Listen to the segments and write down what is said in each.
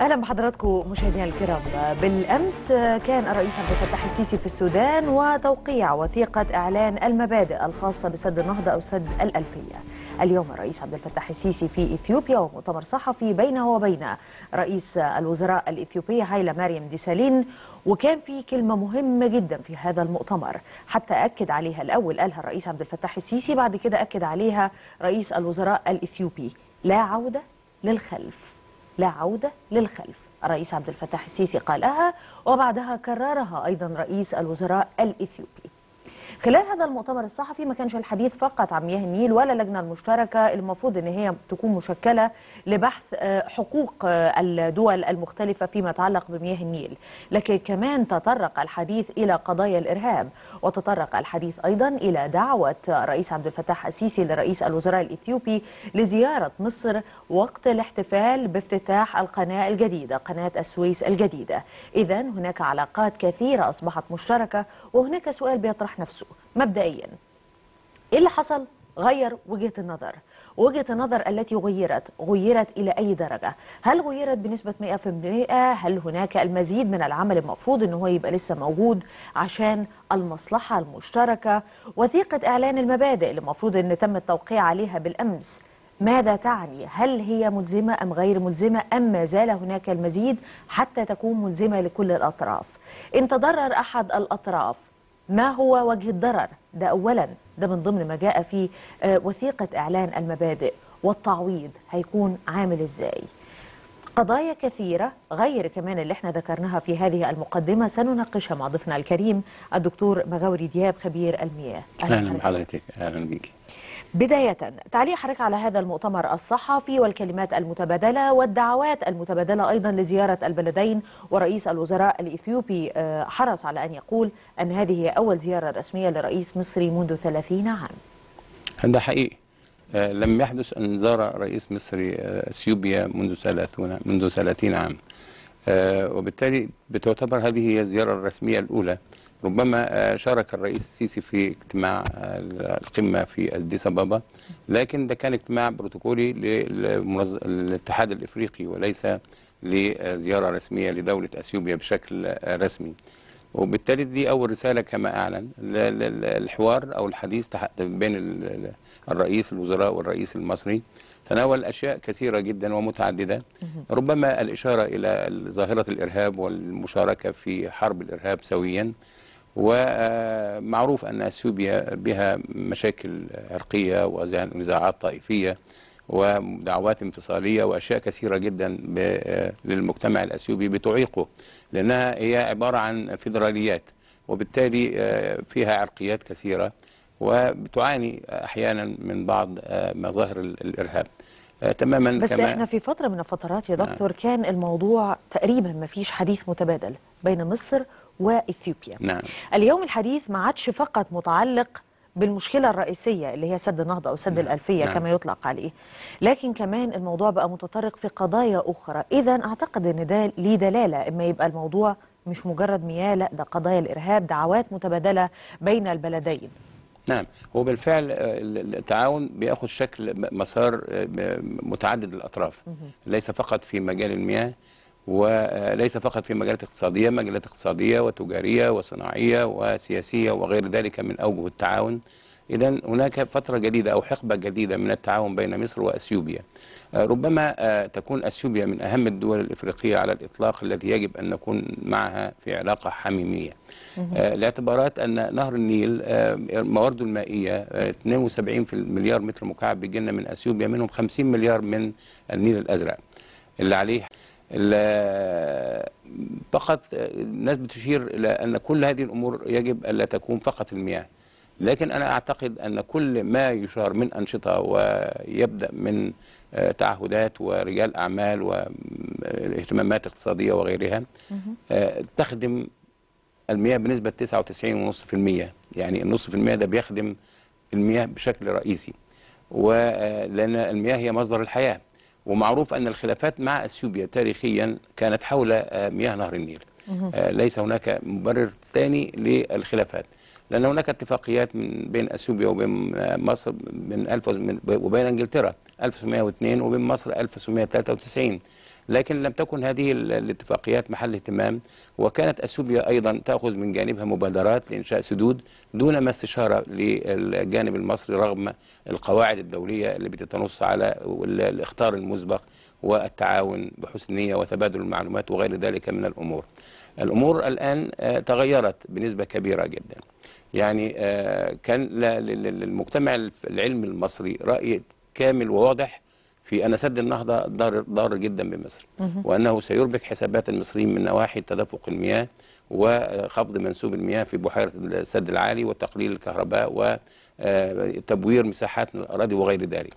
اهلا بحضراتكم مشاهدينا الكرام بالامس كان الرئيس عبد الفتاح السيسي في السودان وتوقيع وثيقه اعلان المبادئ الخاصه بسد النهضه او سد الالفيه اليوم الرئيس عبد الفتاح السيسي في اثيوبيا ومؤتمر صحفي بينه وبين رئيس الوزراء الاثيوبيه هايلا مريم ديسالين وكان في كلمه مهمه جدا في هذا المؤتمر حتى اكد عليها الاول قالها الرئيس عبد الفتاح السيسي بعد كده اكد عليها رئيس الوزراء الاثيوبي لا عوده للخلف لا عودة للخلف الرئيس عبد الفتاح السيسي قالها وبعدها كررها أيضا رئيس الوزراء الإثيوبي خلال هذا المؤتمر الصحفي ما كانش الحديث فقط عن مياه النيل ولا اللجنة المشتركة المفروض ان هي تكون مشكلة لبحث آه، حقوق آه، الدول المختلفة فيما يتعلق بمياه النيل لكن كمان تطرق الحديث إلى قضايا الإرهاب وتطرق الحديث أيضا إلى دعوة الرئيس عبد الفتاح السيسي لرئيس الوزراء الإثيوبي لزيارة مصر وقت الاحتفال بافتتاح القناة الجديدة قناة السويس الجديدة إذا هناك علاقات كثيرة أصبحت مشتركة وهناك سؤال بيطرح نفسه مبدئيا إيه اللي حصل غير وجهة النظر وجهة النظر التي غيرت غيرت إلى أي درجة هل غيرت بنسبة 100% هل هناك المزيد من العمل المفروض ان هو يبقى لسه موجود عشان المصلحة المشتركة وثيقة إعلان المبادئ اللي المفروض أن تم التوقيع عليها بالأمس ماذا تعني؟ هل هي ملزمة أم غير ملزمة أم ما زال هناك المزيد حتى تكون ملزمة لكل الأطراف؟ إن تضرر أحد الأطراف ما هو وجه الضرر؟ ده أولاً ده من ضمن ما جاء في آه، وثيقة إعلان المبادئ والتعويض هيكون عامل إزاي قضايا كثيرة غير كمان اللي احنا ذكرناها في هذه المقدمة سنناقشها مع ضيفنا الكريم الدكتور مغاوري دياب خبير المياه أهلا, أهلا بحضرتك أهلا بيكي بداية تعليق حضرتك على هذا المؤتمر الصحفي والكلمات المتبادلة والدعوات المتبادلة أيضا لزيارة البلدين ورئيس الوزراء الإثيوبي آه، حرص على أن يقول أن هذه أول زيارة رسمية لرئيس مصري منذ 30 عام ده حقيقي آه، لم يحدث أن زار رئيس مصري آه، أثيوبيا منذ 30 منذ 30 عام وبالتالي بتعتبر هذه هي الزيارة الرسمية الأولى ربما آه، شارك الرئيس السيسي في اجتماع آه، القمة في أديس أبابا لكن ده كان اجتماع بروتوكولي للاتحاد الإفريقي وليس لزيارة رسمية لدولة أثيوبيا بشكل آه، رسمي وبالتالي دي أول رسالة كما أعلن الحوار أو الحديث بين الرئيس الوزراء والرئيس المصري تناول أشياء كثيرة جدا ومتعددة ربما الإشارة إلى ظاهرة الإرهاب والمشاركة في حرب الإرهاب سويا ومعروف أن اثيوبيا بها مشاكل عرقية ونزاعات طائفية ودعوات انفصالية وأشياء كثيرة جدا للمجتمع الأثيوبي بتعيقه لأنها هي عبارة عن فيدراليات وبالتالي آه، فيها عرقيات كثيرة وبتعاني أحيانا من بعض آه، مظاهر الإرهاب آه، تماما بس كما احنا في فترة من الفترات يا نعم. دكتور كان الموضوع تقريبا ما فيش حديث متبادل بين مصر وإثيوبيا نعم. اليوم الحديث ما عادش فقط متعلق بالمشكلة الرئيسية اللي هي سد النهضة أو سد نعم. الألفية نعم. كما يطلق عليه لكن كمان الموضوع بقى متطرق في قضايا أخرى إذا أعتقد أن ده ليه دلالة إما يبقى الموضوع مش مجرد مياه لا ده قضايا الإرهاب دعوات متبادلة بين البلدين نعم وبالفعل آه، التعاون بياخذ شكل مسار آه، متعدد الاطراف ليس فقط في مجال المياه وليس فقط في مجالات اقتصادية مجالات اقتصادية وتجارية وصناعية وسياسية وغير ذلك من أوجه التعاون إذا هناك فترة جديدة أو حقبة جديدة من التعاون بين مصر وأثيوبيا آه، ربما آه، تكون أثيوبيا من أهم الدول الإفريقية على الإطلاق التي يجب أن نكون معها في علاقة حميمية الاعتبارات آه، أن نهر النيل موارده المائية 72 مليار متر مكعب بيجينا من أثيوبيا منهم 50 مليار من النيل الأزرق اللي عليه فقط الناس بتشير إلى أن كل هذه الأمور يجب ألا تكون فقط المياه لكن أنا أعتقد أن كل ما يشار من أنشطة ويبدأ من آه، تعهدات ورجال أعمال واهتمامات اقتصادية وغيرها آه، تخدم المياه بنسبة 99.5% يعني النصف المياه ده بيخدم المياه بشكل رئيسي ولأن آه، المياه هي مصدر الحياة ومعروف أن الخلافات مع أثيوبيا تاريخيا كانت حول آه، مياه نهر النيل آه، ليس هناك مبرر ثاني للخلافات لأن هناك اتفاقيات من بين أثيوبيا وبين آه، مصر من 1000 وبين إنجلترا 1902 وبين مصر 1993 لكن لم تكن هذه الاتفاقيات محل اهتمام وكانت أثيوبيا أيضا تأخذ من جانبها مبادرات لإنشاء سدود دون ما استشارة للجانب المصري رغم القواعد الدولية اللي بتتنص على الاختار المسبق والتعاون بحسن نية وتبادل المعلومات وغير ذلك من الأمور الأمور الآن آه، تغيرت بنسبة كبيرة جدا يعني آه، كان للمجتمع العلمي المصري رأي كامل وواضح في أن سد النهضة ضار, ضار جدا بمصر وأنه سيربك حسابات المصريين من نواحي تدفق المياه وخفض منسوب المياه في بحيرة السد العالي وتقليل الكهرباء وتبوير آه، مساحات الأراضي وغير ذلك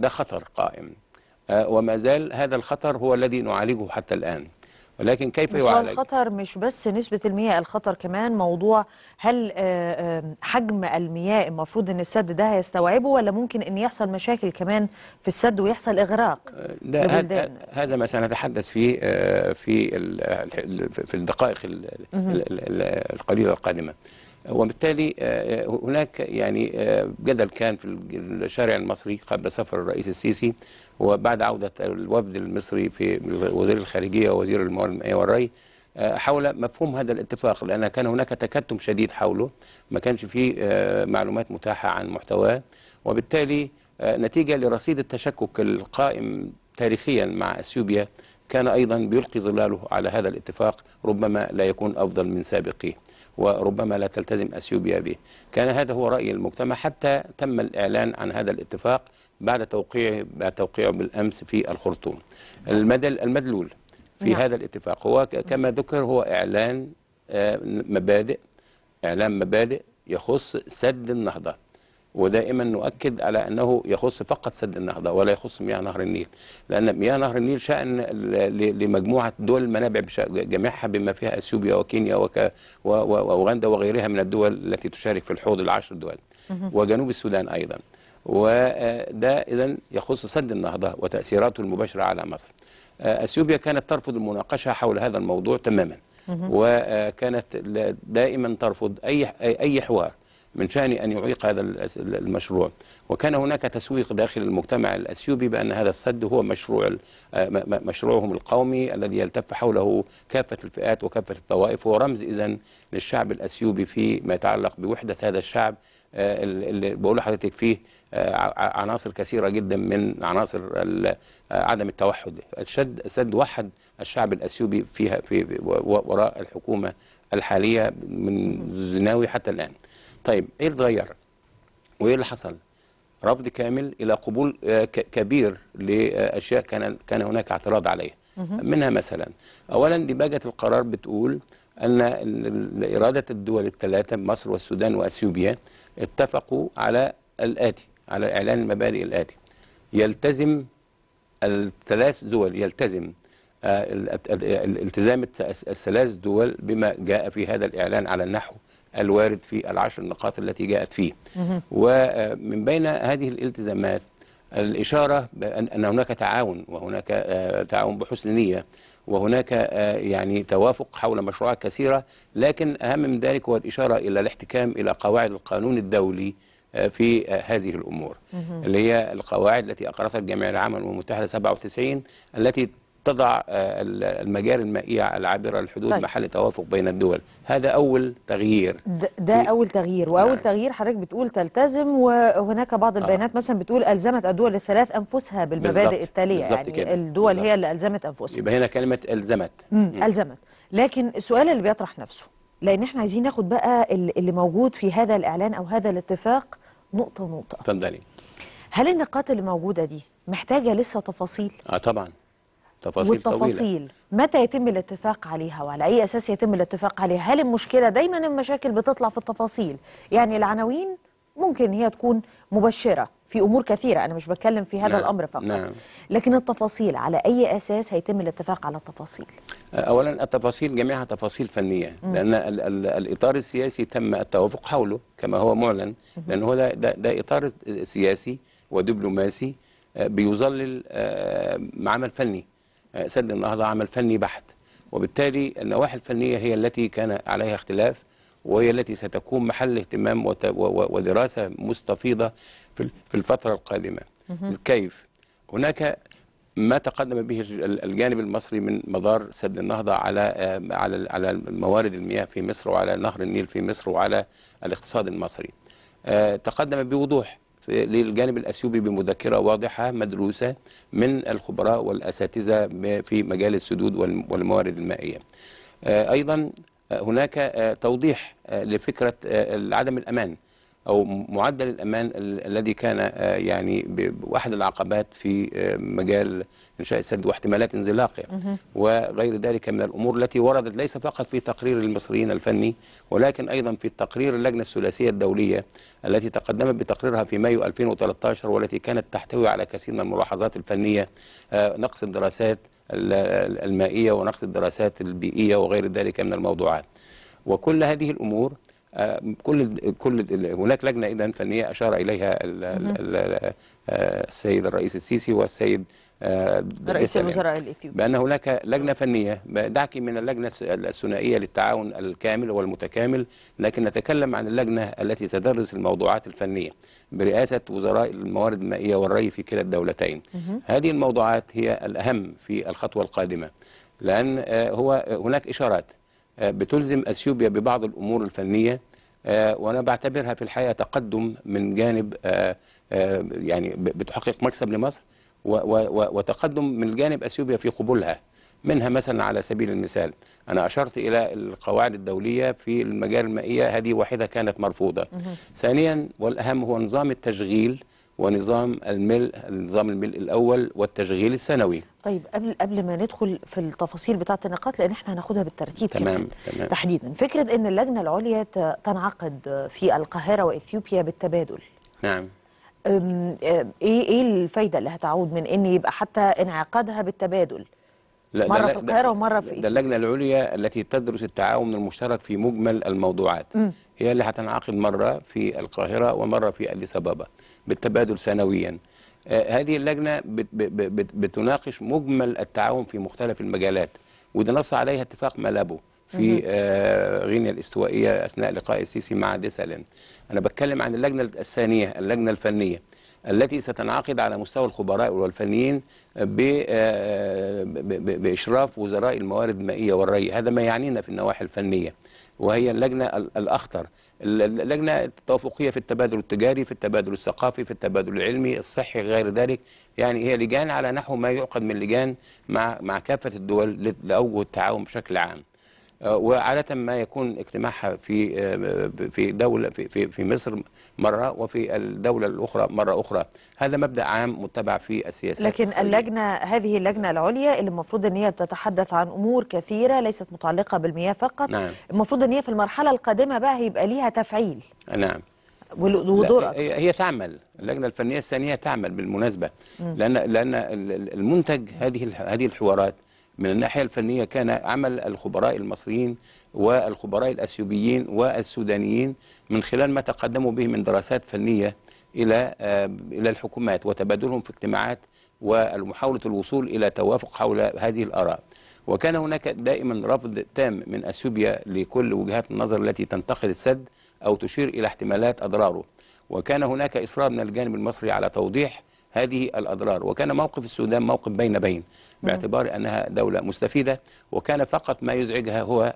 ده خطر قائم آه، وما زال هذا الخطر هو الذي نعالجه حتى الآن ولكن كيف يعالج الخطر مش بس نسبة المياه الخطر كمان موضوع هل آه، آه، حجم المياه المفروض ان السد ده هيستوعبه ولا ممكن ان يحصل مشاكل كمان في السد ويحصل اغراق ده آه، هذا ما سنتحدث فيه في في الدقائق القليلة القادمة وبالتالي هناك يعني جدل كان في الشارع المصري قبل سفر الرئيس السيسي وبعد عودة الوفد المصري في وزير الخارجية ووزير الموارد المائية والري آه، حول مفهوم هذا الاتفاق لأن كان هناك تكتم شديد حوله ما كانش فيه آه، معلومات متاحة عن محتواه وبالتالي آه، نتيجة لرصيد التشكك القائم تاريخيا مع أثيوبيا كان أيضا بيلقي ظلاله على هذا الاتفاق ربما لا يكون أفضل من سابقه وربما لا تلتزم أثيوبيا به كان هذا هو رأي المجتمع حتى تم الإعلان عن هذا الاتفاق بعد توقيعه بعد توقيعه بالأمس في الخرطوم المدل المدلول في نعم. هذا الاتفاق هو كما ذكر هو إعلان آه، مبادئ إعلان مبادئ يخص سد النهضة ودائما نؤكد على أنه يخص فقط سد النهضة ولا يخص مياه نهر النيل لأن مياه نهر النيل شأن لمجموعة دول المنابع جميعها بما فيها أثيوبيا وكينيا وأوغندا وغيرها من الدول التي تشارك في الحوض العشر دول وجنوب السودان أيضا وده إذا يخص سد النهضة وتأثيراته المباشرة على مصر آه، أثيوبيا كانت ترفض المناقشة حول هذا الموضوع تماما وكانت دائما ترفض أي أي حوار من شان أن يعيق هذا المشروع وكان هناك تسويق داخل المجتمع الأثيوبي بأن هذا السد هو مشروع آه، مشروعهم القومي الذي يلتف حوله كافة الفئات وكافة الطوائف هو رمز اذا للشعب الأثيوبي فيما يتعلق بوحدة هذا الشعب آه، اللي بقول لحضرتك فيه آه، عناصر كثيرة جدا من عناصر عدم التوحد السد السد وحد الشعب الأثيوبي فيها في وراء الحكومة الحالية من زناوي حتى الآن طيب ايه اللي اتغير وايه اللي حصل رفض كامل الى قبول آه، كبير لاشياء كان كان هناك اعتراض عليها منها مثلا اولا دباجه القرار بتقول ان اراده الدول الثلاثه مصر والسودان واثيوبيا اتفقوا على الاتي على اعلان المبادئ الاتي يلتزم الثلاث دول يلتزم آه، الالتزام الثلاث دول بما جاء في هذا الاعلان على النحو الوارد في العشر نقاط التي جاءت فيه ومن آه، بين هذه الالتزامات الإشارة بأن أن هناك تعاون وهناك آه، تعاون بحسن نية وهناك آه، يعني توافق حول مشروعات كثيرة لكن أهم من ذلك هو الإشارة إلى الاحتكام إلى قواعد القانون الدولي في هذه الأمور اللي هي القواعد التي أقرتها الجمعية العامة المتحدة 97 التي تضع آه، المجاري المائية العابرة للحدود طيب. محل توافق بين الدول هذا أول تغيير ده, ده أول تغيير وأول نعم. تغيير حضرتك بتقول تلتزم وهناك بعض آه. البيانات آه. مثلا بتقول ألزمت الدول الثلاث أنفسها بالمبادئ بالزبط. التالية بالزبط يعني كده. الدول بالزبط. هي اللي ألزمت أنفسها يبقى هنا كلمة ألزمت مم. مم. ألزمت لكن السؤال اللي بيطرح نفسه لأن احنا عايزين ناخد بقى اللي موجود في هذا الإعلان أو هذا الاتفاق نقطة نقطة تفضلي هل النقاط اللي موجودة دي محتاجة لسه تفاصيل؟ اه طبعا تفاصيل والتفاصيل طويلة. متى يتم الاتفاق عليها وعلى أي أساس يتم الاتفاق عليها هل المشكلة دايما المشاكل بتطلع في التفاصيل يعني العناوين ممكن هي تكون مبشرة في أمور كثيرة أنا مش بتكلم في هذا نعم. الأمر فقط نعم. لكن التفاصيل على أي أساس هيتم الاتفاق على التفاصيل أولا التفاصيل جميعها تفاصيل فنية مم. لأن ال ال الإطار السياسي تم التوافق حوله كما هو معلن مم. لأن هو ده, ده, ده إطار سياسي ودبلوماسي آه، بيظلل آه، عمل فني سد النهضة عمل فني بحت وبالتالي النواحي الفنية هي التي كان عليها اختلاف وهي التي ستكون محل اهتمام ودراسة مستفيضة في الفترة القادمة كيف؟ هناك ما تقدم به الجانب المصري من مدار سد النهضة على آه، على على موارد المياه في مصر وعلى نهر النيل في مصر وعلى الاقتصاد المصري آه، تقدم بوضوح للجانب الأثيوبي بمذكرة واضحة مدروسة من الخبراء والأساتذة في مجال السدود والموارد المائية آه، أيضا آه، هناك آه، توضيح لفكرة عدم الأمان أو معدل الأمان الذي كان يعني واحد العقبات في مجال إنشاء السد واحتمالات انزلاقه يعني. وغير ذلك من الأمور التي وردت ليس فقط في تقرير المصريين الفني ولكن أيضا في تقرير اللجنة الثلاثية الدولية التي تقدمت بتقريرها في مايو 2013 والتي كانت تحتوي على كثير من الملاحظات الفنية آه، نقص الدراسات المائية ونقص الدراسات البيئية وغير ذلك من الموضوعات وكل هذه الأمور آه، كل كل هناك لجنه اذا فنيه اشار اليها آه، السيد الرئيس السيسي والسيد آه، رئيس الوزراء الاثيوبي بان هناك لجنه فنيه دعك من اللجنه الثنائيه للتعاون الكامل والمتكامل لكن نتكلم عن اللجنه التي تدرس الموضوعات الفنيه برئاسه وزراء الموارد المائيه والري في كلا الدولتين هذه الموضوعات هي الاهم في الخطوه القادمه لان آه، هو هناك اشارات آه، بتلزم اثيوبيا ببعض الامور الفنيه وانا بعتبرها في الحقيقه تقدم من جانب يعني بتحقق مكسب لمصر وتقدم من الجانب اثيوبيا في قبولها منها مثلا على سبيل المثال انا اشرت الى القواعد الدوليه في المجال المائيه هذه واحده كانت مرفوضه ثانيا والاهم هو نظام التشغيل ونظام الملء نظام الملء الاول والتشغيل السنوي طيب قبل قبل ما ندخل في التفاصيل بتاعه النقاط لان احنا هناخدها بالترتيب تمام كمان تمام تحديدا فكره ان اللجنه العليا تنعقد في القاهره واثيوبيا بالتبادل نعم آه، ايه ايه الفايده اللي هتعود من ان يبقى حتى انعقادها بالتبادل لا مره في القاهره ومره في ده اللجنه العليا التي تدرس التعاون المشترك في مجمل الموضوعات م. هي اللي هتنعقد مره في القاهره ومره في اديس ابابا بالتبادل سنويا آه هذه اللجنه بت بت بت بتناقش مجمل التعاون في مختلف المجالات وده نص عليها اتفاق ملابو في آه، غينيا الاستوائيه اثناء لقاء السيسي مع ديسالين انا بتكلم عن اللجنه الثانيه اللجنه الفنيه التي ستنعقد على مستوى الخبراء والفنيين آه، باشراف وزراء الموارد المائيه والري هذا ما يعنينا في النواحي الفنيه وهي اللجنه الاخطر اللجنه التوافقيه في التبادل التجاري في التبادل الثقافي في التبادل العلمي الصحي غير ذلك يعني هي لجان على نحو ما يعقد من لجان مع مع كافه الدول لاوجه التعاون بشكل عام وعادة ما يكون اجتماعها في في دولة في في مصر مرة وفي الدولة الأخرى مرة أخرى هذا مبدأ عام متبع في السياسة لكن اللجنة هذه اللجنة العليا اللي المفروض أن هي بتتحدث عن أمور كثيرة ليست متعلقة بالمياه فقط نعم. المفروض أن هي في المرحلة القادمة بقى هيبقى ليها تفعيل نعم ودورك هي تعمل اللجنه الفنيه الثانيه تعمل بالمناسبه لان لان المنتج هذه هذه الحوارات من الناحية الفنية كان عمل الخبراء المصريين والخبراء الأثيوبيين والسودانيين من خلال ما تقدموا به من دراسات فنية إلى آه، إلى الحكومات وتبادلهم في اجتماعات ومحاولة الوصول إلى توافق حول هذه الآراء وكان هناك دائما رفض تام من أثيوبيا لكل وجهات النظر التي تنتقد السد أو تشير إلى احتمالات أضراره وكان هناك إصرار من الجانب المصري على توضيح هذه الأضرار وكان موقف السودان موقف بين بين باعتبار أنها دولة مستفيدة وكان فقط ما يزعجها هو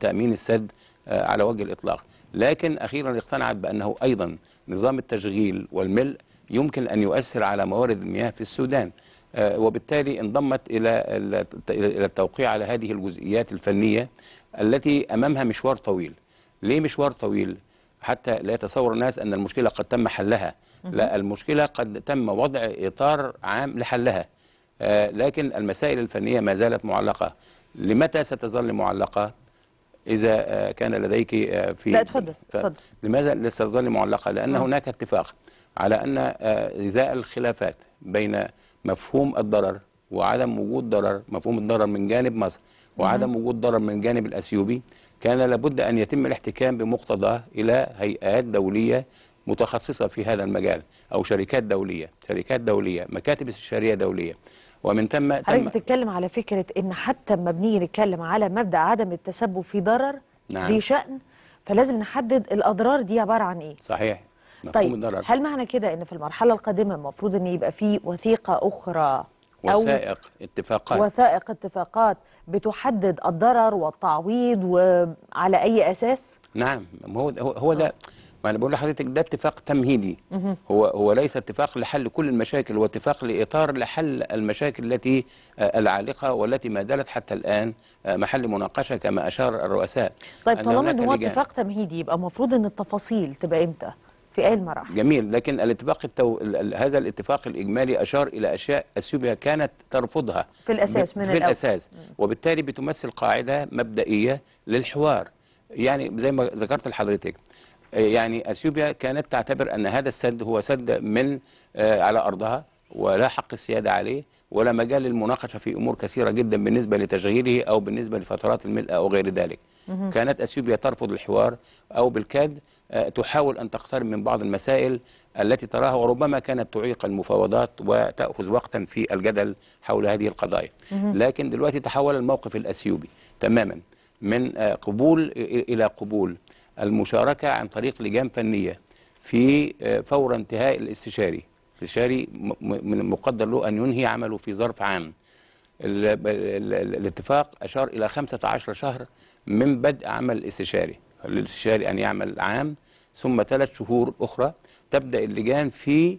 تأمين السد آه، على وجه الإطلاق لكن أخيرا اقتنعت بأنه أيضا نظام التشغيل والملء يمكن أن يؤثر على موارد المياه في السودان آه، وبالتالي انضمت إلى التوقيع على هذه الجزئيات الفنية التي أمامها مشوار طويل ليه مشوار طويل حتى لا يتصور الناس أن المشكلة قد تم حلها لا المشكلة قد تم وضع إطار عام لحلها آه، لكن المسائل الفنية ما زالت معلقة لمتى ستظل معلقة إذا آه، كان لديك آه، في لا تفضل تفضل لماذا ستظل معلقة لأن نعم. هناك اتفاق على أن إزاء الخلافات بين مفهوم الضرر وعدم وجود ضرر مفهوم الضرر من جانب مصر وعدم وجود ضرر من جانب الأثيوبي كان لابد أن يتم الاحتكام بمقتضاه إلى هيئات دولية متخصصة في هذا المجال أو شركات دولية شركات دولية مكاتب استشارية دولية ومن ثم حضرتك بتتكلم على فكرة إن حتى لما بنيجي نتكلم على مبدأ عدم التسبب في ضرر نعم. ذي شأن فلازم نحدد الأضرار دي عبارة عن إيه صحيح طيب الضرر. هل معنى كده إن في المرحلة القادمة المفروض إن يبقى في وثيقة أخرى وثائق أو اتفاقات وثائق اتفاقات بتحدد الضرر والتعويض وعلى أي أساس؟ نعم هو هو ده آه. ما انا بقول لحضرتك ده اتفاق تمهيدي هو هو ليس اتفاق لحل كل المشاكل هو اتفاق لاطار لحل المشاكل التي آه، العالقه والتي ما زالت حتى الان آه، محل مناقشه كما اشار الرؤساء طيب طالما ان هو اتفاق تمهيدي يبقى المفروض ان التفاصيل تبقى امتى؟ في اي المراحل جميل لكن الاتفاق التو... هذا الاتفاق الاجمالي اشار الى اشياء اثيوبيا كانت ترفضها في الاساس من في الأول. الاساس وبالتالي بتمثل قاعده مبدئيه للحوار يعني زي ما ذكرت لحضرتك يعني اثيوبيا كانت تعتبر ان هذا السد هو سد من آه، على ارضها ولا حق السياده عليه ولا مجال للمناقشه في امور كثيره جدا بالنسبه لتشغيله او بالنسبه لفترات الملء او غير ذلك. كانت اثيوبيا ترفض الحوار او بالكاد آه، تحاول ان تقترب من بعض المسائل التي تراها وربما كانت تعيق المفاوضات وتاخذ وقتا في الجدل حول هذه القضايا. لكن دلوقتي تحول الموقف الاثيوبي تماما من آه، قبول الى قبول. المشاركة عن طريق لجان فنية في آه، فور انتهاء الاستشاري الاستشاري من مقدر له أن ينهي عمله في ظرف عام الاتفاق أشار إلى 15 شهر من بدء عمل الاستشاري الاستشاري أن يعمل عام ثم ثلاث شهور أخرى تبدأ اللجان في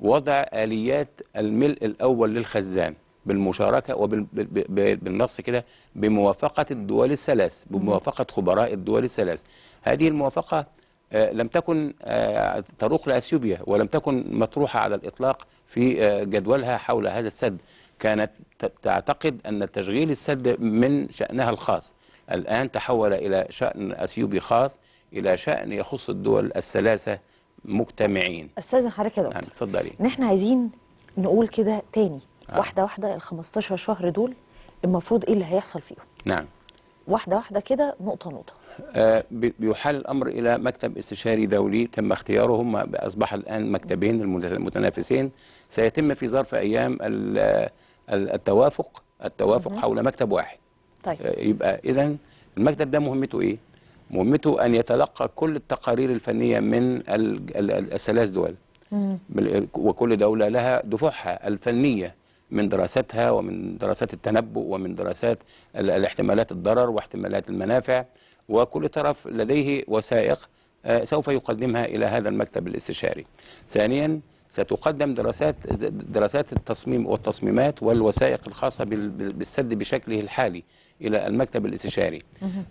وضع آليات الملء الأول للخزان بالمشاركة وبالنص كده بموافقة الدول الثلاث بموافقة خبراء الدول الثلاث هذه الموافقة آه، لم تكن آه، تروق لأثيوبيا ولم تكن مطروحة على الإطلاق في آه، جدولها حول هذا السد كانت تعتقد أن تشغيل السد من شأنها الخاص الآن تحول إلى شأن أثيوبي خاص إلى شأن يخص الدول الثلاثة مجتمعين أستاذ حضرتك يا دكتور تفضلي نعم، اتفضلي نحن عايزين نقول كده تاني آه. واحدة واحدة ال 15 شهر دول المفروض إيه اللي هيحصل فيهم نعم واحدة واحدة كده نقطة نقطة آه، بيحال الامر الى مكتب استشاري دولي تم اختيارهم اصبح الان مكتبين المتنافسين سيتم في ظرف ايام التوافق التوافق حول مكتب واحد طيب. آه، يبقى اذا المكتب ده مهمته ايه مهمته ان يتلقى كل التقارير الفنيه من الثلاث دول وكل دوله لها دفعها الفنيه من دراساتها ومن دراسات التنبؤ ومن دراسات الاحتمالات الضرر واحتمالات المنافع وكل طرف لديه وثائق آه، سوف يقدمها إلى هذا المكتب الاستشاري ثانيا ستقدم دراسات دراسات التصميم والتصميمات والوثائق الخاصة بالسد بشكله الحالي إلى المكتب الاستشاري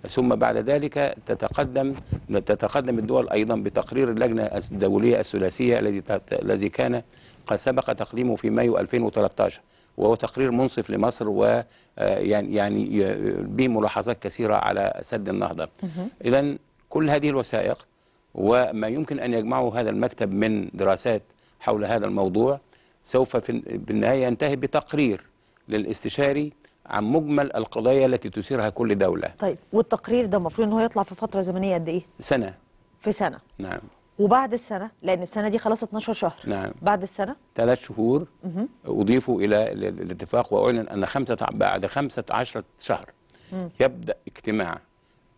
ثم بعد ذلك تتقدم تتقدم الدول أيضا بتقرير اللجنة الدولية الثلاثية الذي الذي كان قد سبق تقديمه في مايو 2013 وهو تقرير منصف لمصر و آه، يعني يعني به ملاحظات كثيرة على سد النهضة إذا كل هذه الوثائق وما يمكن أن يجمعه هذا المكتب من دراسات حول هذا الموضوع سوف في النهاية ينتهي بتقرير للاستشاري عن مجمل القضايا التي تثيرها كل دولة طيب والتقرير ده المفروض ان هو يطلع في فترة زمنية قد إيه؟ سنة في سنة نعم وبعد السنة لأن السنة دي خلاص 12 شهر نعم بعد السنة ثلاث شهور أضيفوا إلى الاتفاق وأعلن أن خمسة بعد خمسة عشرة شهر يبدأ اجتماع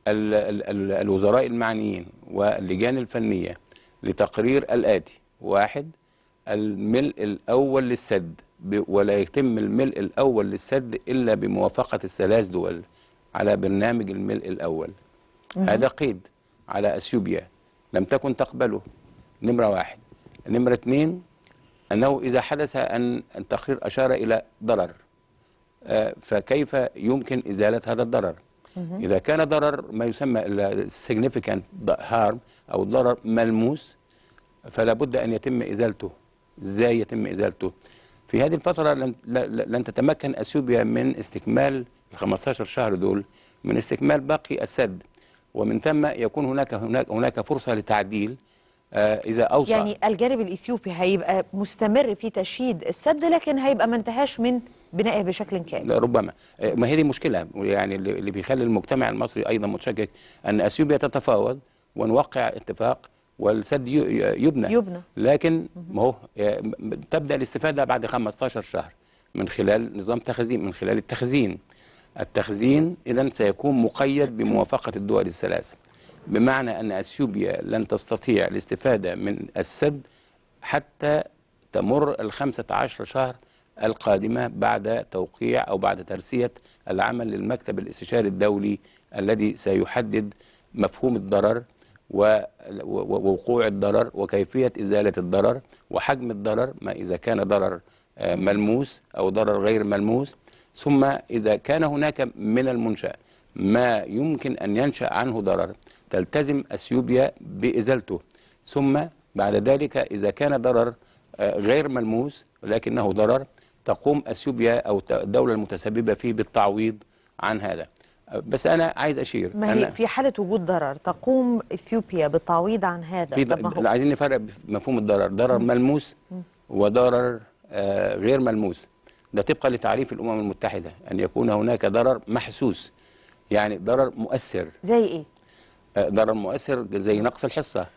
الـ الـ الـ الوزراء المعنيين واللجان الفنية لتقرير الآتي واحد الملء الأول للسد ولا يتم الملء الأول للسد إلا بموافقة الثلاث دول على برنامج الملء الأول مم. هذا قيد على أثيوبيا لم تكن تقبله نمرة واحد نمرة اثنين أنه إذا حدث أن التقرير أشار إلى ضرر آه، فكيف يمكن إزالة هذا الضرر إذا كان ضرر ما يسمى significant harm أو ضرر ملموس فلا بد أن يتم إزالته إزاي يتم إزالته في هذه الفترة لن, تتمكن أثيوبيا من استكمال ال 15 شهر دول من استكمال باقي السد ومن ثم يكون هناك هناك هناك فرصه لتعديل آه، اذا اوسع يعني الجانب الاثيوبي هيبقى مستمر في تشييد السد لكن هيبقى ما انتهاش من بنائه بشكل كامل ربما آه، ما هي دي مشكله يعني اللي بيخلي المجتمع المصري ايضا متشكك ان اثيوبيا تتفاوض ونوقع اتفاق والسد يبنى يبنى لكن ما هو آه، تبدا الاستفاده بعد 15 شهر من خلال نظام تخزين من خلال التخزين التخزين إذا سيكون مقيد بموافقة الدول الثلاث بمعنى أن أثيوبيا لن تستطيع الاستفادة من السد حتى تمر ال عشر شهر القادمة بعد توقيع أو بعد ترسية العمل للمكتب الاستشاري الدولي الذي سيحدد مفهوم الضرر ووقوع الضرر وكيفية إزالة الضرر وحجم الضرر ما إذا كان ضرر آه، ملموس أو ضرر غير ملموس ثم إذا كان هناك من المنشأ ما يمكن أن ينشأ عنه ضرر تلتزم أثيوبيا بإزالته ثم بعد ذلك إذا كان ضرر آه، غير ملموس ولكنه ضرر تقوم أثيوبيا أو الدولة المتسببة فيه بالتعويض عن هذا آه، بس أنا عايز أشير ما هي في حالة وجود ضرر تقوم إثيوبيا بالتعويض عن هذا في عايزين نفرق مفهوم الضرر ضرر ملموس وضرر آه، غير ملموس ده طبقا لتعريف الامم المتحده ان يكون هناك ضرر محسوس يعني ضرر مؤثر زي ايه آه، ضرر مؤثر زي نقص الحصه آه،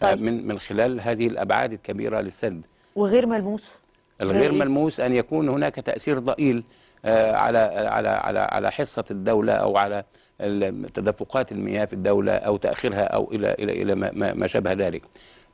طيب. من من خلال هذه الابعاد الكبيره للسد وغير ملموس الغير إيه؟ ملموس ان يكون هناك تاثير ضئيل آه، على على على على حصه الدوله او على تدفقات المياه في الدوله او تاخيرها او الى الى الى ما شابه ذلك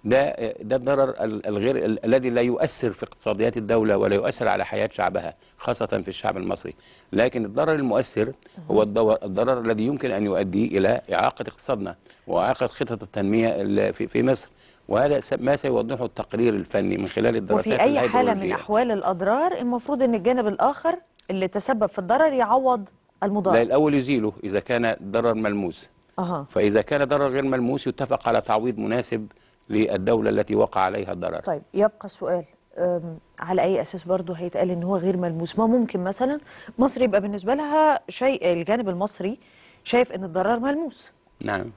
ده ده الضرر الغير الذي لا يؤثر في اقتصاديات الدولة ولا يؤثر على حياة شعبها خاصة في الشعب المصري لكن الضرر المؤثر هو الضرر الذي يمكن أن يؤدي إلى إعاقة اقتصادنا وإعاقة خطط التنمية في في مصر وهذا ما سيوضحه التقرير الفني من خلال الدراسات وفي أي حالة من أحوال الأضرار المفروض أن الجانب الآخر اللي تسبب في الضرر يعوض المضار لا الأول يزيله إذا كان ضرر ملموس أه. فإذا كان ضرر غير ملموس يتفق على تعويض مناسب للدولة التي وقع عليها الضرر طيب يبقى السؤال على اي اساس برضه هيتقال ان هو غير ملموس ما ممكن مثلا مصر يبقى بالنسبه لها شيء الجانب المصري شايف ان الضرر ملموس نعم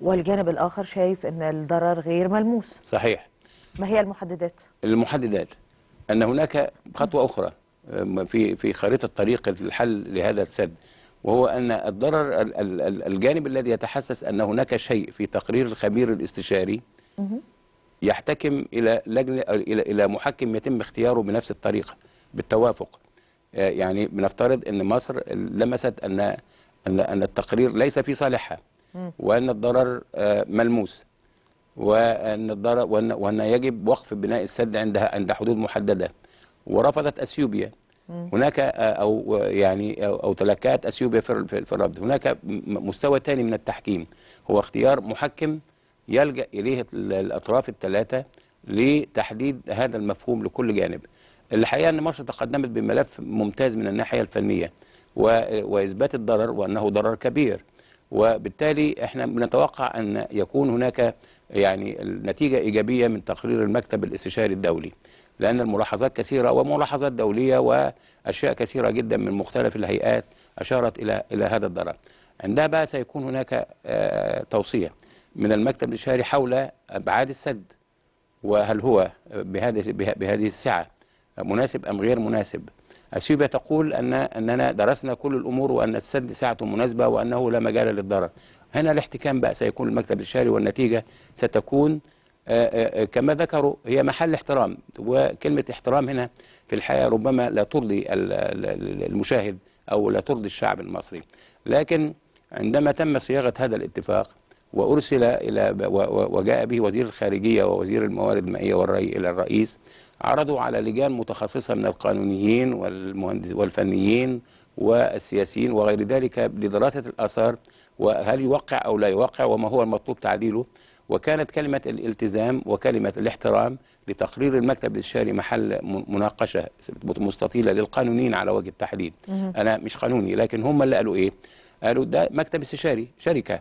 والجانب الاخر شايف ان الضرر غير ملموس صحيح ما هي المحددات المحددات ان هناك خطوه اخرى في في خريطه طريق الحل لهذا السد وهو ان الضرر الجانب الذي يتحسس ان هناك شيء في تقرير الخبير الاستشاري يحتكم الى لجنه الى الى محكم يتم اختياره بنفس الطريقه بالتوافق آه، يعني بنفترض ان مصر لمست ان ان ان التقرير ليس في صالحها وان الضرر آه، ملموس وان الضرر وان, وأن يجب وقف بناء السد عندها عند حدود محدده ورفضت اثيوبيا هناك آه، او يعني او تلكات اثيوبيا في الرفض هناك مستوى ثاني من التحكيم هو اختيار محكم يلجأ إليه الأطراف الثلاثة لتحديد هذا المفهوم لكل جانب الحقيقة أن مصر تقدمت بملف ممتاز من الناحية الفنية وإثبات الضرر وأنه ضرر كبير وبالتالي احنا بنتوقع أن يكون هناك يعني نتيجة إيجابية من تقرير المكتب الاستشاري الدولي لأن الملاحظات كثيرة وملاحظات دولية وأشياء كثيرة جدا من مختلف الهيئات أشارت إلى إلى هذا الضرر عندها بقى سيكون هناك آه، توصية من المكتب الاستشاري حول أبعاد السد وهل هو بهذه بهذه السعة مناسب أم غير مناسب اثيوبيا تقول أن أننا درسنا كل الأمور وأن السد سعته مناسبة وأنه لا مجال للضرر هنا الاحتكام بقى سيكون المكتب الاستشاري والنتيجة ستكون كما ذكروا هي محل احترام وكلمة احترام هنا في الحقيقة ربما لا ترضي المشاهد أو لا ترضي الشعب المصري لكن عندما تم صياغة هذا الاتفاق وأرسل إلى وجاء به وزير الخارجية ووزير الموارد المائية والري إلى الرئيس عرضوا على لجان متخصصة من القانونيين والفنيين والسياسيين وغير ذلك لدراسة الأثار وهل يوقع أو لا يوقع وما هو المطلوب تعديله وكانت كلمة الالتزام وكلمة الاحترام لتقرير المكتب الاستشاري محل مناقشة مستطيلة للقانونيين على وجه التحديد أنا مش قانوني لكن هم اللي قالوا إيه قالوا ده مكتب استشاري شركة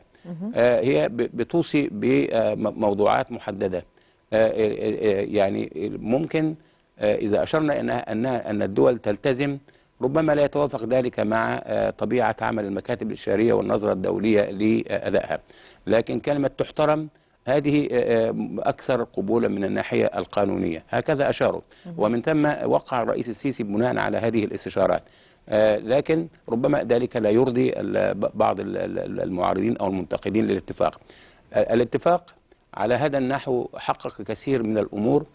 آه، هي بتوصي بموضوعات محدده آه، آه، يعني ممكن اذا اشرنا انها انها ان الدول تلتزم ربما لا يتوافق ذلك مع طبيعه عمل المكاتب الاستشاريه والنظره الدوليه لادائها لكن كلمه تحترم هذه أكثر قبولا من الناحية القانونية هكذا أشاروا ومن ثم وقع الرئيس السيسي بناء على هذه الاستشارات آه، لكن ربما ذلك لا يرضي بعض المعارضين أو المنتقدين للاتفاق آه، الاتفاق على هذا النحو حقق كثير من الأمور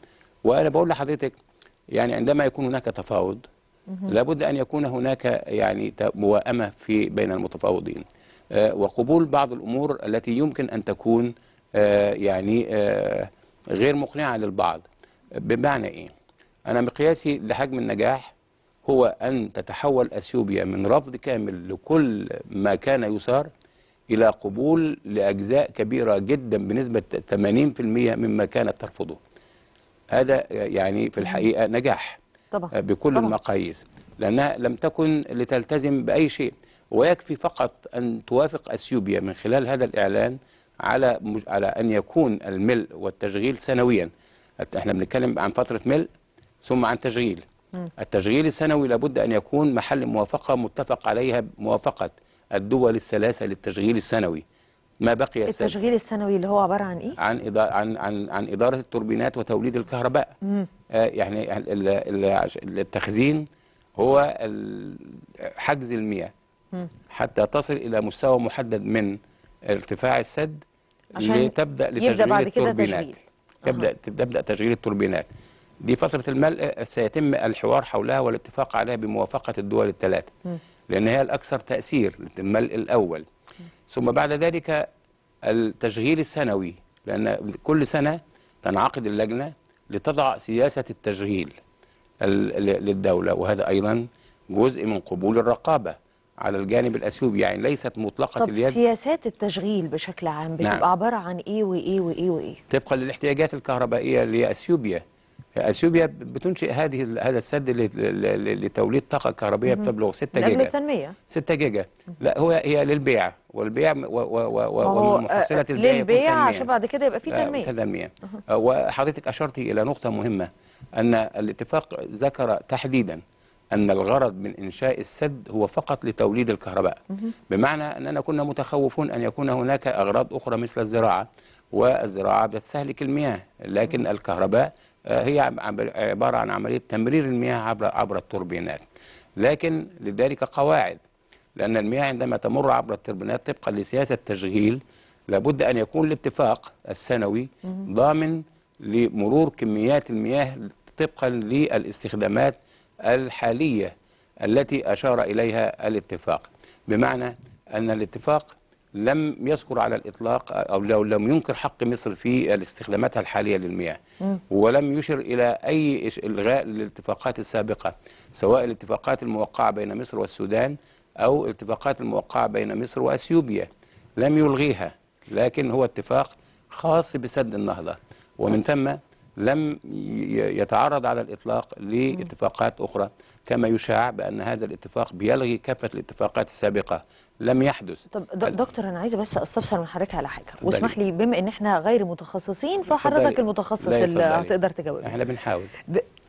وأنا بقول لحضرتك يعني عندما يكون هناك تفاوض لابد أن يكون هناك يعني موائمة في بين المتفاوضين آه، وقبول بعض الأمور التي يمكن أن تكون يعني غير مقنعة للبعض بمعنى إيه؟ أنا مقياسي لحجم النجاح هو أن تتحول أثيوبيا من رفض كامل لكل ما كان يسار إلى قبول لأجزاء كبيرة جدا بنسبة 80% مما كانت ترفضه هذا يعني في الحقيقة نجاح طبعا. بكل طبعا. المقاييس لأنها لم تكن لتلتزم بأي شيء ويكفي فقط أن توافق أثيوبيا من خلال هذا الإعلان على مج... على أن يكون الملء والتشغيل سنويا احنا بنتكلم عن فترة ملء ثم عن تشغيل التشغيل السنوي لابد أن يكون محل موافقة متفق عليها موافقة الدول الثلاثة للتشغيل السنوي ما بقي التشغيل السنوي اللي هو عبارة عن إيه؟ عن عن عن عن إدارة التوربينات وتوليد الكهرباء آه يعني ال ال التخزين هو حجز المياه مم. حتى تصل إلى مستوى محدد من ارتفاع السد عشان لتبدأ لتشغيل يبدأ بعد كده التوربينات تشغيل. يبدأ, تبدأ تشغيل التوربينات دي فترة الملء سيتم الحوار حولها والاتفاق عليها بموافقة الدول الثلاثة لأن هي الأكثر تأثير الملء الأول ثم بعد ذلك التشغيل السنوي لأن كل سنة تنعقد اللجنة لتضع سياسة التشغيل للدولة وهذا أيضا جزء من قبول الرقابة على الجانب الأثيوبي يعني ليست مطلقة طب اليد سياسات التشغيل بشكل عام نعم. بتبقى نعم. عبارة عن إيه وإيه وإيه وإيه طبقا للاحتياجات الكهربائية لأثيوبيا اثيوبيا بتنشئ هذه هذا السد لتوليد طاقه كهربيه بتبلغ 6 جيجا لجنه 6 جيجا لا هو هي للبيع والبيع ومحصله آه، البيع للبيع عشان بعد كده يبقى في تنميه تنميه آه، وحضرتك اشرتي الى نقطه مهمه ان الاتفاق ذكر تحديدا أن الغرض من إنشاء السد هو فقط لتوليد الكهرباء بمعنى أننا كنا متخوفون أن يكون هناك أغراض أخرى مثل الزراعة والزراعة بتستهلك المياه لكن الكهرباء آه، هي عبارة عن عملية تمرير المياه عبر عبر التوربينات لكن لذلك قواعد لأن المياه عندما تمر عبر التوربينات طبقا لسياسة تشغيل لابد أن يكون الاتفاق السنوي ضامن لمرور كميات المياه طبقا للاستخدامات الحالية التي أشار إليها الاتفاق بمعنى أن الاتفاق لم يذكر على الإطلاق أو لو لم ينكر حق مصر في استخداماتها الحالية للمياه ولم يشر إلى أي إلغاء للاتفاقات السابقة سواء الاتفاقات الموقعة بين مصر والسودان أو الاتفاقات الموقعة بين مصر وأثيوبيا لم يلغيها لكن هو اتفاق خاص بسد النهضة ومن ثم لم يتعرض على الإطلاق لاتفاقات أخرى كما يشاع بأن هذا الاتفاق بيلغي كافة الاتفاقات السابقة لم يحدث طب دكتور انا عايزه بس استفسر من حضرتك على حاجه واسمح لي بما ان احنا غير متخصصين فحضرتك المتخصص اللي هتقدر تجاوبني احنا بنحاول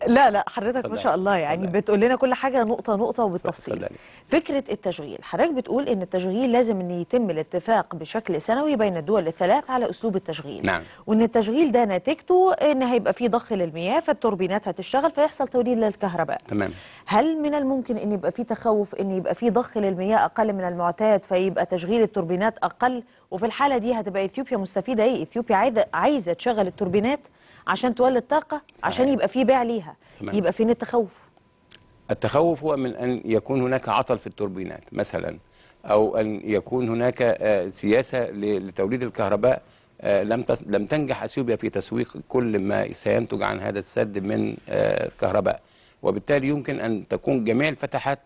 لا لا حضرتك ما شاء الله يعني بتقول لنا كل حاجه نقطه نقطه وبالتفصيل فكره التشغيل حضرتك بتقول ان التشغيل لازم ان يتم الاتفاق بشكل سنوي بين الدول الثلاث على اسلوب التشغيل نعم. وان التشغيل ده نتيجته ان هيبقى في ضخ للمياه فالتوربينات هتشتغل فيحصل توليد للكهرباء تمام هل من الممكن ان يبقى في تخوف ان يبقى في ضخ للمياه اقل من المعتاد فيبقى تشغيل التوربينات اقل وفي الحاله دي هتبقى اثيوبيا مستفيده ايه اثيوبيا عايزه عايزه تشغل التوربينات عشان تولد طاقه عشان يبقى في بيع ليها تمام. يبقى فين التخوف التخوف هو من ان يكون هناك عطل في التوربينات مثلا او ان يكون هناك آه، سياسه لتوليد الكهرباء آه، لم لم تنجح اثيوبيا في تسويق كل ما سينتج عن هذا السد من الكهرباء آه، وبالتالي يمكن ان تكون جميع الفتحات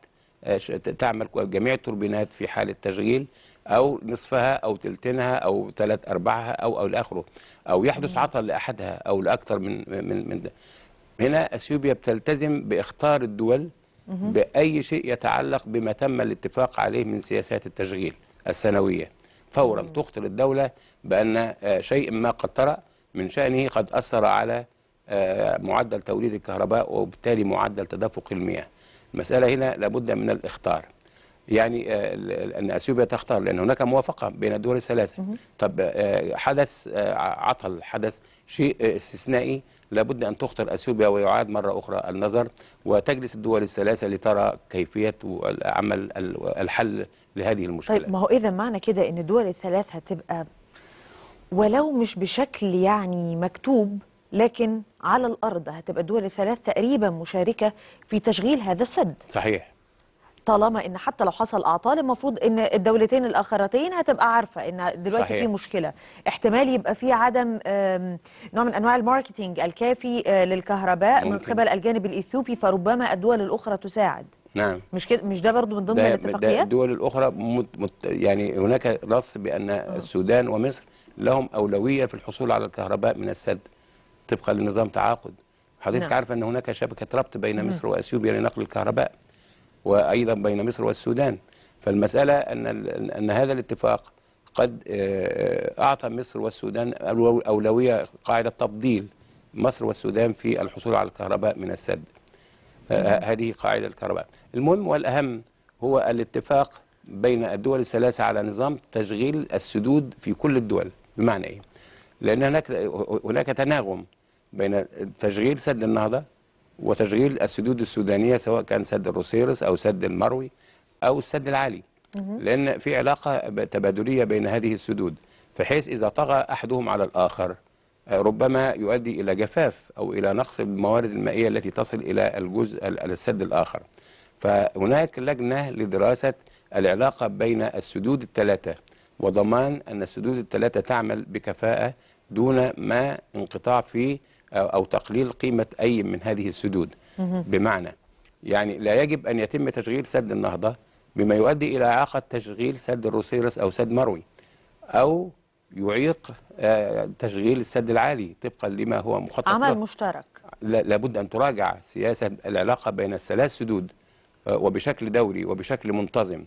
تعمل جميع التوربينات في حاله تشغيل او نصفها او تلتينها او ثلاث ارباعها او او لاخره او يحدث عطل لاحدها او لاكثر من من من ده. هنا اثيوبيا بتلتزم باختار الدول باي شيء يتعلق بما تم الاتفاق عليه من سياسات التشغيل السنويه فورا تخطر الدوله بان آه، شيء ما قد طرأ من شانه قد اثر على آه، معدل توليد الكهرباء وبالتالي معدل تدفق المياه المساله هنا لابد من الاختار يعني آه، ان اثيوبيا تختار لان هناك موافقه بين الدول الثلاثه طب آه، حدث آه، عطل حدث شيء استثنائي لابد ان تخطر اثيوبيا ويعاد مره اخرى النظر وتجلس الدول الثلاثه لترى كيفيه عمل الحل لهذه المشكله طيب ما هو اذا معنى كده ان الدول الثلاثه هتبقى ولو مش بشكل يعني مكتوب لكن على الارض هتبقى الدول الثلاث تقريبا مشاركه في تشغيل هذا السد صحيح طالما ان حتى لو حصل اعطال المفروض ان الدولتين الاخرتين هتبقى عارفه ان دلوقتي صحيح. في مشكله احتمال يبقى في عدم نوع من انواع الماركتينج الكافي آه، للكهرباء ممكن. من قبل الجانب الاثيوبي فربما الدول الاخرى تساعد نعم مش كده مش ده برضه من ضمن الاتفاقيات ده الدول الاخرى مت مت يعني هناك نص بان آه. السودان ومصر لهم اولويه في الحصول على الكهرباء من السد طبقا لنظام تعاقد حضرتك نعم. عارفه ان هناك شبكه ربط بين مصر واثيوبيا لنقل الكهرباء وأيضا بين مصر والسودان فالمسألة أن, أن هذا الاتفاق قد آه، آه، أعطى مصر والسودان أولوية قاعدة تفضيل مصر والسودان في الحصول على الكهرباء من السد آه، هذه قاعدة الكهرباء المهم والأهم هو الاتفاق بين الدول الثلاثة على نظام تشغيل السدود في كل الدول بمعنى إيه؟ لأن هناك هناك تناغم بين تشغيل سد النهضة وتشغيل السدود السودانيه سواء كان سد الروسيرس او سد المروي او السد العالي لان في علاقه تبادليه بين هذه السدود بحيث اذا طغى احدهم على الاخر ربما يؤدي الى جفاف او الى نقص الموارد المائيه التي تصل الى الجزء السد الاخر فهناك لجنه لدراسه العلاقه بين السدود الثلاثه وضمان ان السدود الثلاثه تعمل بكفاءه دون ما انقطاع في أو تقليل قيمة أي من هذه السدود بمعنى يعني لا يجب أن يتم تشغيل سد النهضة بما يؤدي إلى إعاقة تشغيل سد الروسيرس أو سد مروي أو يعيق آه، تشغيل السد العالي طبقا لما هو مخطط عمل مشترك لابد أن تراجع سياسة العلاقة بين الثلاث سدود آه، وبشكل دوري وبشكل منتظم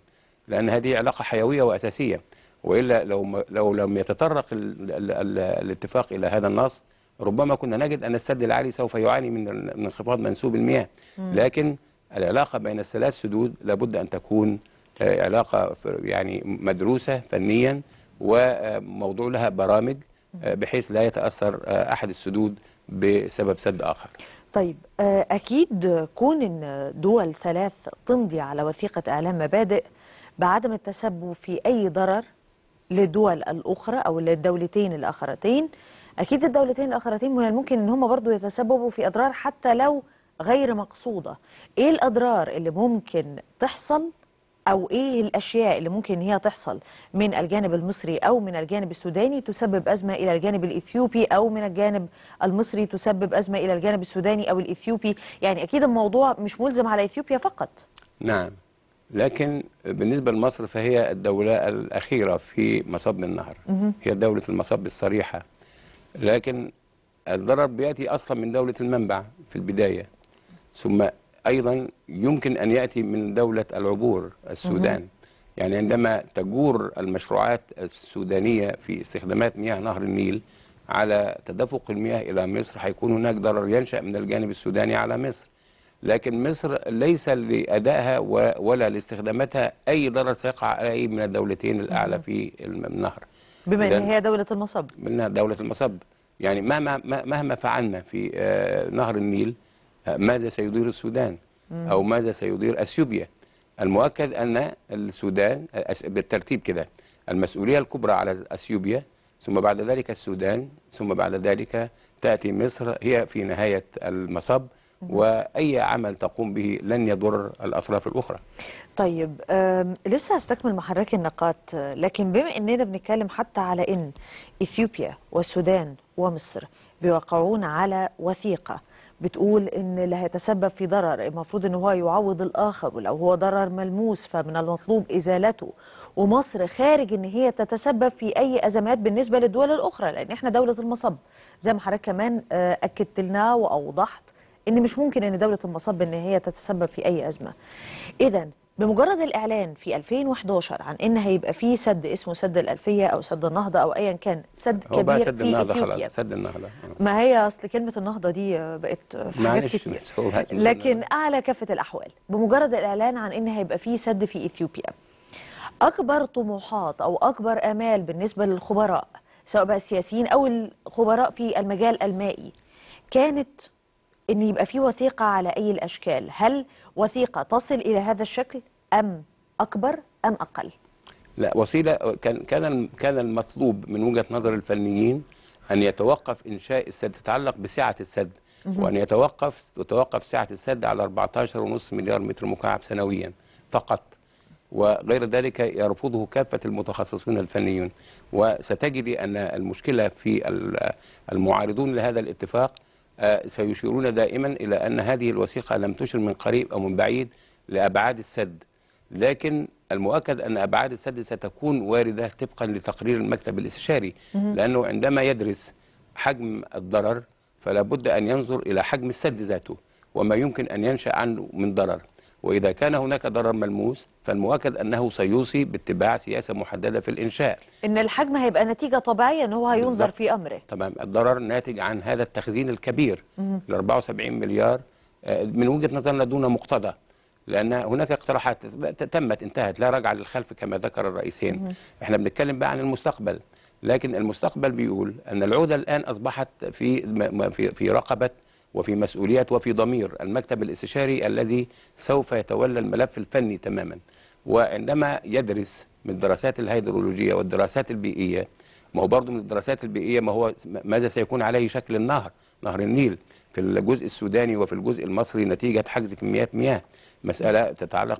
لأن هذه علاقة حيوية وأساسية وإلا لو لو لم يتطرق الاتفاق إلى هذا النص ربما كنا نجد أن السد العالي سوف يعاني من من انخفاض منسوب المياه لكن العلاقة بين الثلاث سدود لابد أن تكون آه، علاقة يعني مدروسة فنيا وموضوع لها برامج آه، بحيث لا يتأثر آه، أحد السدود بسبب سد آخر طيب أكيد كون إن دول ثلاث تمضي على وثيقة إعلام مبادئ بعدم التسبب في أي ضرر للدول الأخرى أو للدولتين الآخرتين اكيد الدولتين الاخرتين من الممكن ان هم برضو يتسببوا في اضرار حتى لو غير مقصوده ايه الاضرار اللي ممكن تحصل او ايه الاشياء اللي ممكن هي تحصل من الجانب المصري او من الجانب السوداني تسبب ازمه الى الجانب الاثيوبي او من الجانب المصري تسبب ازمه الى الجانب السوداني او الاثيوبي يعني اكيد الموضوع مش ملزم على اثيوبيا فقط نعم لكن بالنسبه لمصر فهي الدوله الاخيره في مصب النهر هي دوله المصب الصريحه لكن الضرر بيأتي أصلا من دولة المنبع في البداية ثم أيضا يمكن أن يأتي من دولة العبور السودان يعني عندما تجور المشروعات السودانية في استخدامات مياه نهر النيل على تدفق المياه إلى مصر هيكون هناك ضرر ينشأ من الجانب السوداني على مصر لكن مصر ليس لأدائها ولا لاستخداماتها أي ضرر سيقع على أي من الدولتين الأعلى في النهر بما ان هي دوله المصب منها دوله المصب يعني مهما مهما فعلنا في آه، نهر النيل آه، ماذا سيدير السودان او ماذا سيدير اثيوبيا المؤكد ان السودان آه، بالترتيب كده المسؤوليه الكبرى على اثيوبيا ثم بعد ذلك السودان ثم بعد ذلك تاتي مصر هي في نهايه المصب واي عمل تقوم به لن يضر الاطراف الاخرى طيب لسه هستكمل محرك النقاط لكن بما اننا بنتكلم حتى على ان اثيوبيا والسودان ومصر بيوقعون على وثيقه بتقول ان اللي هيتسبب في ضرر المفروض ان هو يعوض الاخر ولو هو ضرر ملموس فمن المطلوب ازالته ومصر خارج ان هي تتسبب في اي ازمات بالنسبه للدول الاخرى لان احنا دوله المصب زي ما حضرتك كمان آه، اكدت لنا واوضحت ان مش ممكن ان دوله المصب ان هي تتسبب في اي ازمه اذا بمجرد الاعلان في 2011 عن ان هيبقى في سد اسمه سد الالفيه او سد النهضه او ايا كان سد هو كبير بقى سد في النهضه خلاص سد النهضه ما هي اصل كلمه النهضه دي بقت في حاجات كتير لكن اعلى كافه الاحوال بمجرد الاعلان عن ان هيبقى في سد في اثيوبيا اكبر طموحات او اكبر امال بالنسبه للخبراء سواء بقى السياسيين او الخبراء في المجال المائي كانت أن يبقى في وثيقة على أي الأشكال هل وثيقة تصل إلى هذا الشكل أم أكبر أم أقل لا وسيلة كان كان كان المطلوب من وجهة نظر الفنيين أن يتوقف إنشاء السد تتعلق بسعة السد وأن يتوقف تتوقف سعة السد على 14.5 مليار متر مكعب سنويا فقط وغير ذلك يرفضه كافة المتخصصين الفنيون وستجد أن المشكلة في المعارضون لهذا الاتفاق آه، سيشيرون دائما إلى أن هذه الوثيقة لم تشر من قريب أو من بعيد لأبعاد السد لكن المؤكد أن أبعاد السد ستكون واردة طبقا لتقرير المكتب الاستشاري لأنه عندما يدرس حجم الضرر فلا بد أن ينظر إلى حجم السد ذاته وما يمكن أن ينشأ عنه من ضرر وإذا كان هناك ضرر ملموس فالمؤكد أنه سيوصي باتباع سياسة محددة في الإنشاء إن الحجم هيبقى نتيجة طبيعية أن هو هينظر في أمره تمام الضرر ناتج عن هذا التخزين الكبير ال 74 مليار آه، من وجهة نظرنا دون مقتضى لأن هناك اقتراحات تمت انتهت لا رجعة للخلف كما ذكر الرئيسين مم. احنا بنتكلم بقى عن المستقبل لكن المستقبل بيقول أن العودة الآن أصبحت في في رقبة وفي مسؤوليات وفي ضمير المكتب الاستشاري الذي سوف يتولى الملف الفني تماما وعندما يدرس من الدراسات الهيدرولوجية والدراسات البيئية ما هو برضه من الدراسات البيئية ما هو ماذا سيكون عليه شكل النهر نهر النيل في الجزء السوداني وفي الجزء المصري نتيجة حجز كميات مياه مسألة تتعلق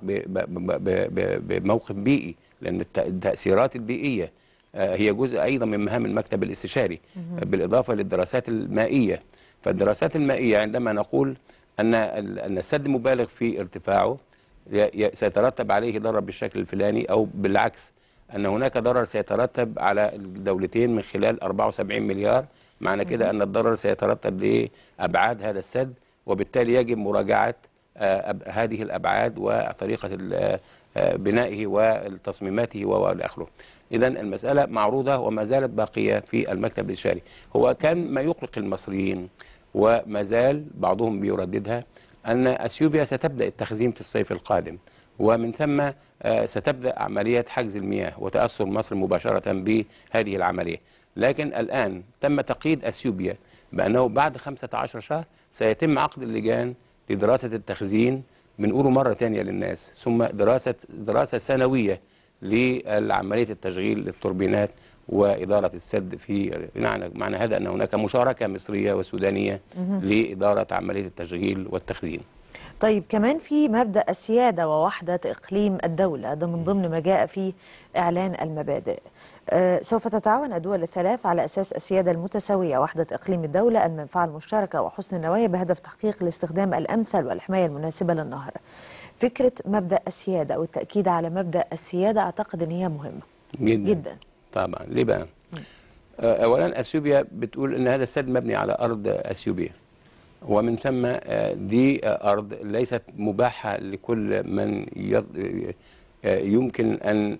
بموقف بيئي لأن التأثيرات البيئية آه، هي جزء أيضا من مهام المكتب الاستشاري بالإضافة للدراسات المائية فالدراسات المائية عندما نقول أن أن السد مبالغ في ارتفاعه سيترتب عليه ضرر بالشكل الفلاني أو بالعكس أن هناك ضرر سيترتب على الدولتين من خلال 74 مليار معنى كده أن الضرر سيترتب لأبعاد هذا السد وبالتالي يجب مراجعة آه، هذه الأبعاد وطريقة آه، بنائه وتصميماته وإلى آخره. إذا المسألة معروضة وما زالت باقية في المكتب الاشاري هو كان ما يقلق المصريين وما زال بعضهم بيرددها أن أثيوبيا ستبدأ التخزين في الصيف القادم ومن ثم آه، ستبدأ عملية حجز المياه وتأثر مصر مباشرة بهذه العملية لكن الآن تم تقييد أثيوبيا بأنه بعد 15 شهر سيتم عقد اللجان لدراسة التخزين بنقوله مرة ثانيه للناس ثم دراسة دراسة سنوية لعملية التشغيل للتوربينات وإدارة السد في معنى, هذا أن هناك مشاركة مصرية وسودانية لإدارة عملية التشغيل والتخزين طيب كمان في مبدأ السيادة ووحدة إقليم الدولة ده من ضمن ما جاء في إعلان المبادئ أه سوف تتعاون الدول الثلاث على أساس السيادة المتساوية وحدة إقليم الدولة المنفعة المشتركة وحسن النوايا بهدف تحقيق الاستخدام الأمثل والحماية المناسبة للنهر فكرة مبدأ السيادة والتأكيد على مبدأ السيادة أعتقد أن هي مهمة جدا, جداً. طبعا ليه بقى؟ آه، اولا اثيوبيا بتقول ان هذا السد مبني على ارض اثيوبيا ومن ثم آه، دي ارض ليست مباحه لكل من آه، يمكن ان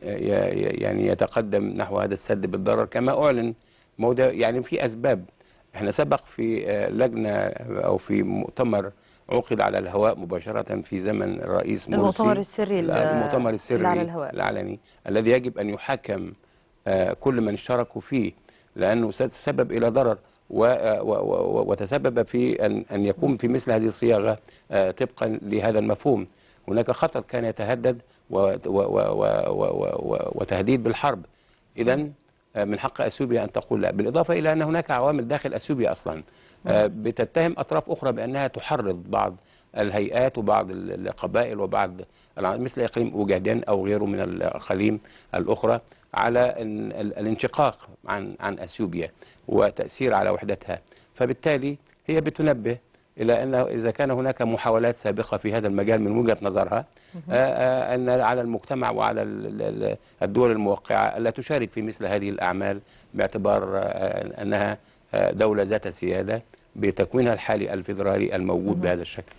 يعني يتقدم نحو هذا السد بالضرر كما اعلن ما ده يعني في اسباب احنا سبق في لجنه او في مؤتمر عقد على الهواء مباشرة في زمن الرئيس مرسي المؤتمر السري المؤتمر السري العلني الذي يجب أن يحاكم كل من اشتركوا فيه لأنه سبب إلى ضرر وتسبب في أن أن يكون في مثل هذه الصياغة آه، طبقا لهذا المفهوم هناك خطر كان يتهدد وتهديد بالحرب إذا آه، من حق أثيوبيا أن تقول لا بالإضافة إلى أن هناك عوامل داخل أثيوبيا أصلا آه، نعم. بتتهم أطراف أخرى بأنها تحرض بعض الهيئات وبعض القبائل وبعض مثل إقليم اوجادين أو غيره من الأقاليم الأخرى على الانشقاق عن عن اثيوبيا وتاثير على وحدتها فبالتالي هي بتنبه الى انه اذا كان هناك محاولات سابقه في هذا المجال من وجهه نظرها آه، آه، ان على المجتمع وعلى الدول الموقعه الا تشارك في مثل هذه الاعمال باعتبار آه، انها دوله ذات سياده بتكوينها الحالي الفيدرالي الموجود بهذا الشكل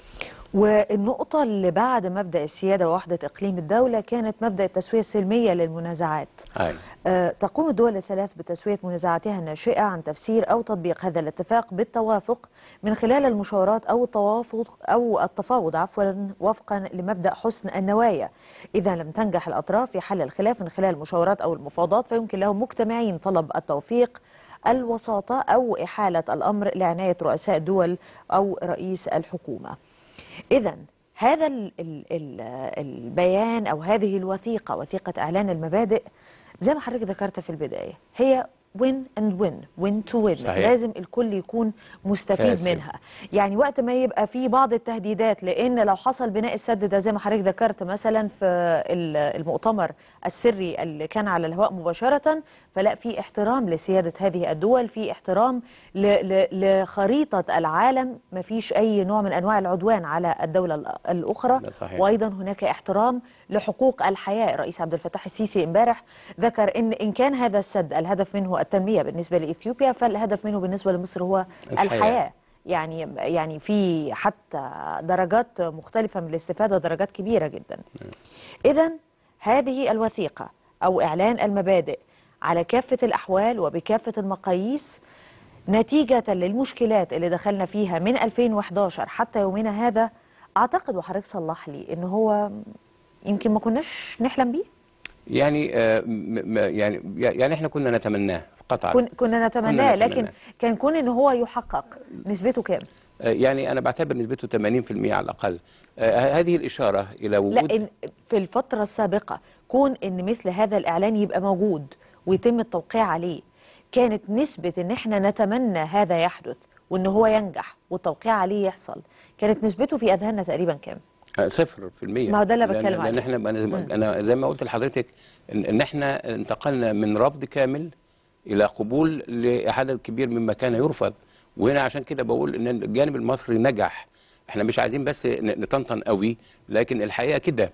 والنقطة اللي بعد مبدأ السيادة ووحدة إقليم الدولة كانت مبدأ التسوية السلمية للمنازعات أي. أيوة. آه تقوم الدول الثلاث بتسوية منازعاتها الناشئة عن تفسير أو تطبيق هذا الاتفاق بالتوافق من خلال المشاورات أو التوافق أو التفاوض عفوا وفقا لمبدأ حسن النوايا إذا لم تنجح الأطراف في حل الخلاف من خلال المشاورات أو المفاوضات فيمكن لهم مجتمعين طلب التوفيق الوساطة أو إحالة الأمر لعناية رؤساء دول أو رئيس الحكومة إذا هذا البيان أو هذه الوثيقة وثيقة إعلان المبادئ زي ما حضرتك ذكرت في البداية هي وين اند وين وين تو وين لازم الكل يكون مستفيد فاسم. منها يعني وقت ما يبقى في بعض التهديدات لان لو حصل بناء السد ده زي ما حضرتك ذكرت مثلا في المؤتمر السري اللي كان على الهواء مباشره فلا في احترام لسيادة هذه الدول في احترام لخريطة العالم ما فيش أي نوع من أنواع العدوان على الدولة الأخرى صحيح. وأيضا هناك احترام لحقوق الحياة الرئيس عبد الفتاح السيسي امبارح ذكر إن إن كان هذا السد الهدف منه التنمية بالنسبة لإثيوبيا فالهدف منه بالنسبة لمصر هو الحياة, الحياة. يعني يعني في حتى درجات مختلفة من الاستفادة درجات كبيرة جدا نعم. إذا هذه الوثيقة أو إعلان المبادئ على كافة الأحوال وبكافة المقاييس نتيجة للمشكلات اللي دخلنا فيها من 2011 حتى يومنا هذا أعتقد وحضرتك صلح لي إن هو يمكن ما كناش نحلم بيه يعني آه، يعني يعني احنا كنا نتمناه قطعا كن كنا نتمناه لكن كان كون ان هو يحقق نسبته كام آه، يعني انا بعتبر نسبته 80% على الاقل آه، هذه الاشاره الى وجود لا في الفتره السابقه كون ان مثل هذا الاعلان يبقى موجود ويتم التوقيع عليه كانت نسبة ان احنا نتمنى هذا يحدث وان هو ينجح والتوقيع عليه يحصل كانت نسبته في اذهاننا تقريبا كام؟ أه، صفر في المية ما هو ده اللي بتكلم عليه لان احنا انا زي ما قلت لحضرتك ان احنا انتقلنا من رفض كامل الى قبول لعدد كبير مما كان يرفض وهنا عشان كده بقول ان الجانب المصري نجح احنا مش عايزين بس نطنطن قوي لكن الحقيقه كده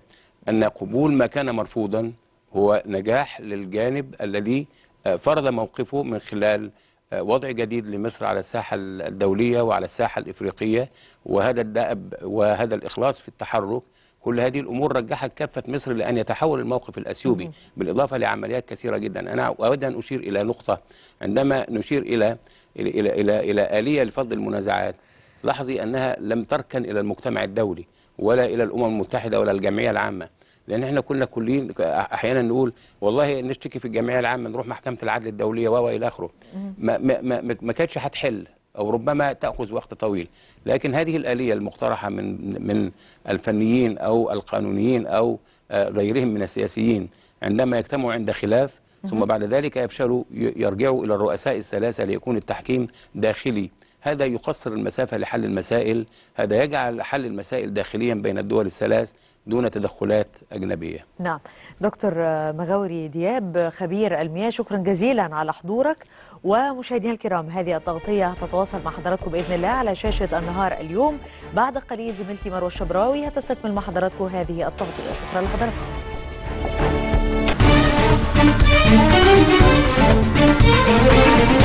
ان قبول ما كان مرفوضا هو نجاح للجانب الذي آه، فرض موقفه من خلال آه، وضع جديد لمصر على الساحة الدولية وعلى الساحة الإفريقية وهذا الدأب وهذا الإخلاص في التحرك كل هذه الأمور رجحت كافة مصر لأن يتحول الموقف الأثيوبي بالإضافة لعمليات كثيرة جدا أنا أود أن أشير إلى نقطة عندما نشير إلى إلى إلى, إلى, إلى آلية لفض المنازعات لاحظي أنها لم تركن إلى المجتمع الدولي ولا إلى الأمم المتحدة ولا الجمعية العامة لان احنا كنا كلين احيانا نقول والله نشتكي في الجمعيه العامه نروح محكمه العدل الدوليه و الى اخره ما, ما, ما, ما كانتش هتحل او ربما تاخذ وقت طويل لكن هذه الاليه المقترحه من من الفنيين او القانونيين او آه، غيرهم من السياسيين عندما يجتمعوا عند خلاف ثم بعد ذلك يفشلوا يرجعوا الى الرؤساء الثلاثه ليكون التحكيم داخلي هذا يقصر المسافه لحل المسائل هذا يجعل حل المسائل داخليا بين الدول الثلاث دون تدخلات أجنبية نعم دكتور مغاوري دياب خبير المياه شكرا جزيلا على حضورك ومشاهدينا الكرام هذه التغطية تتواصل مع حضراتكم بإذن الله على شاشة النهار اليوم بعد قليل زميلتي مروة الشبراوي هتستكمل مع حضراتكم هذه التغطية شكرا لحضراتكم